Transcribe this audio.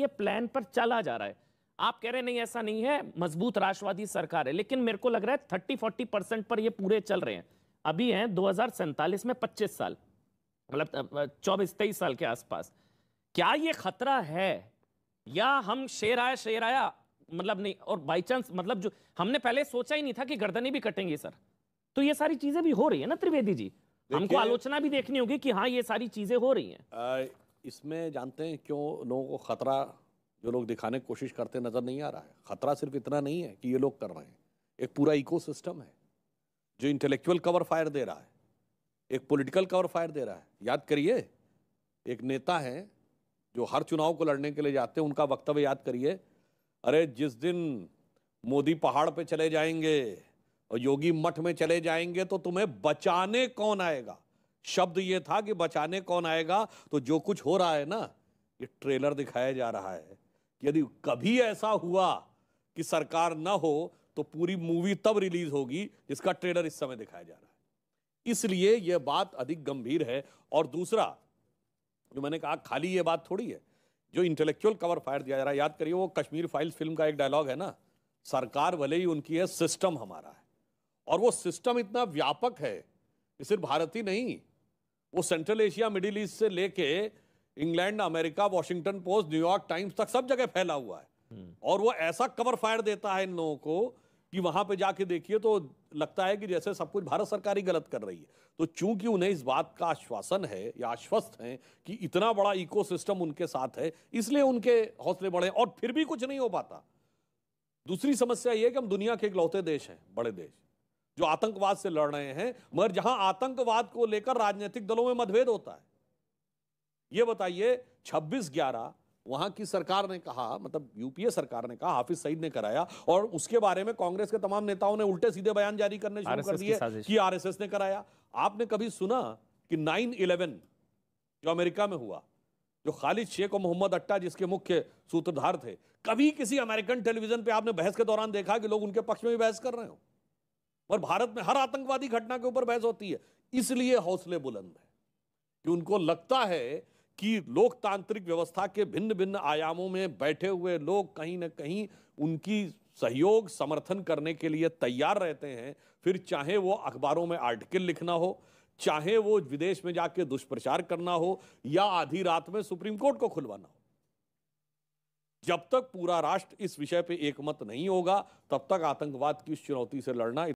ये प्लान पर चला जा रहा है आप कह रहे नहीं ऐसा नहीं है मजबूत राष्ट्रवादी सरकार है लेकिन मेरे को लग रहा है थर्टी फोर्टी परसेंट पर ये पूरे चल रहे हैं अभी हैं दो में पच्चीस साल मतलब चौबीस तेईस साल के आसपास क्या ये खतरा है या हम शेर आया शेर आया मतलब नहीं और बाई चांस मतलब जो हमने पहले सोचा ही नहीं था कि गर्दनें भी कटेंगे सर तो ये सारी चीजें भी हो रही है ना त्रिवेदी जी हमको आलोचना भी देखनी होगी कि हाँ ये सारी चीजें हो रही हैं इसमें जानते हैं क्यों लोगों को ख़तरा जो लोग दिखाने की कोशिश करते नज़र नहीं आ रहा है ख़तरा सिर्फ इतना नहीं है कि ये लोग कर रहे हैं एक पूरा इकोसिस्टम है जो इंटेलेक्चुअल कवर फायर दे रहा है एक पॉलिटिकल कवर फायर दे रहा है याद करिए एक नेता है जो हर चुनाव को लड़ने के लिए जाते हैं उनका वक्तव्य याद करिए अरे जिस दिन मोदी पहाड़ पे चले जाएंगे और योगी मठ में चले जाएंगे तो तुम्हें बचाने कौन आएगा शब्द ये था कि बचाने कौन आएगा तो जो कुछ हो रहा है ना ये ट्रेलर दिखाया जा रहा है यदि कभी ऐसा हुआ कि सरकार ना हो तो पूरी मूवी तब रिलीज होगी जिसका ट्रेलर इस समय दिखाया जा रहा है इसलिए यह बात अधिक गंभीर है और दूसरा जो मैंने कहा खाली ये बात थोड़ी है जो इंटेलेक्चुअल कवर फायर दिया जा रहा है याद करिए वो कश्मीर फाइल्स फिल्म का एक डायलॉग है ना सरकार भले ही उनकी है सिस्टम हमारा है और वो सिस्टम इतना व्यापक है कि सिर्फ भारत ही नहीं वो सेंट्रल एशिया मिडिल ईस्ट से लेके England America Washington Post New York Times तक सब जगह फैला हुआ है हम्म। और वो ऐसा कवर फायर देता है इन लोगों को कि वहां पे जाके देखिए तो लगता है कि जैसे सब कुछ भारत सरकार ही गलत कर रही है तो चूंकि उन्हें इस बात का आश्वासन है या आश्वस्त हैं कि इतना बड़ा इकोसिस्टम उनके साथ है इसलिए उनके हौसले बढ़े और फिर भी कुछ नहीं हो पाता दूसरी समस्या ये कि हम दुनिया के इकलौते देश हैं बड़े देश जो आतंकवाद से लड़ रहे हैं मगर जहां आतंकवाद को लेकर राजनीतिक दलों में मतभेद होता है यह बताइए छब्बीस ग्यारह वहां की सरकार ने कहा मतलब यूपीए सरकार ने कहा हाफिज सईद ने कराया और उसके बारे में कांग्रेस के तमाम नेताओं ने उल्टे सीधे बयान जारी करने शुरू कर दिए कि आरएसएस ने कराया आपने कभी सुना कि नाइन इलेवन जो अमेरिका में हुआ जो खालिद शेख और मोहम्मद अट्टा जिसके मुख्य सूत्रधार थे कभी किसी अमेरिकन टेलीविजन पर आपने बहस के दौरान देखा कि लोग उनके पक्ष में भी बहस कर रहे हो और भारत में हर आतंकवादी घटना के ऊपर बहस होती है इसलिए हौसले बुलंद है कि उनको लगता है कि लोकतांत्रिक व्यवस्था के भिन्न भिन्न आयामों में बैठे हुए लोग कहीं ना कहीं उनकी सहयोग समर्थन करने के लिए तैयार रहते हैं फिर चाहे वो अखबारों में आर्टिकल लिखना हो चाहे वो विदेश में जाके दुष्प्रचार करना हो या आधी रात में सुप्रीम कोर्ट को खुलवाना हो जब तक पूरा राष्ट्र इस विषय पे एकमत नहीं होगा तब तक आतंकवाद की इस चुनौती से लड़ना